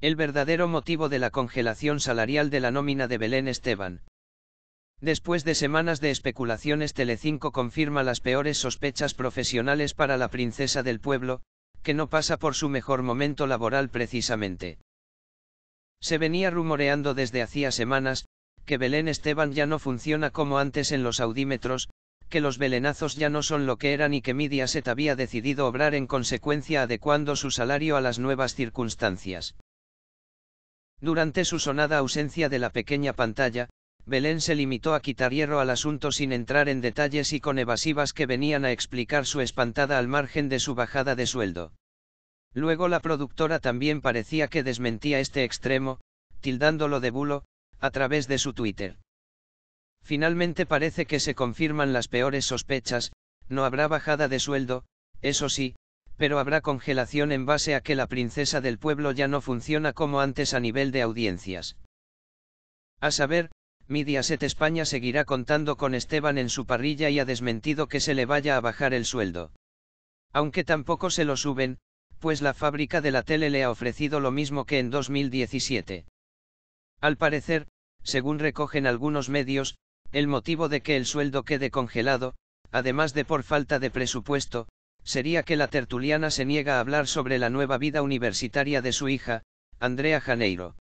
El verdadero motivo de la congelación salarial de la nómina de Belén Esteban. Después de semanas de especulaciones, Telecinco confirma las peores sospechas profesionales para la princesa del pueblo, que no pasa por su mejor momento laboral precisamente. Se venía rumoreando desde hacía semanas, que Belén Esteban ya no funciona como antes en los audímetros, que los belenazos ya no son lo que eran y que Mediaset había decidido obrar en consecuencia adecuando su salario a las nuevas circunstancias. Durante su sonada ausencia de la pequeña pantalla, Belén se limitó a quitar hierro al asunto sin entrar en detalles y con evasivas que venían a explicar su espantada al margen de su bajada de sueldo. Luego la productora también parecía que desmentía este extremo, tildándolo de bulo, a través de su Twitter. Finalmente parece que se confirman las peores sospechas, no habrá bajada de sueldo, eso sí, pero habrá congelación en base a que la princesa del pueblo ya no funciona como antes a nivel de audiencias. A saber, Mediaset España seguirá contando con Esteban en su parrilla y ha desmentido que se le vaya a bajar el sueldo. Aunque tampoco se lo suben, pues la fábrica de la tele le ha ofrecido lo mismo que en 2017. Al parecer, según recogen algunos medios, el motivo de que el sueldo quede congelado, además de por falta de presupuesto, sería que la tertuliana se niega a hablar sobre la nueva vida universitaria de su hija, Andrea Janeiro.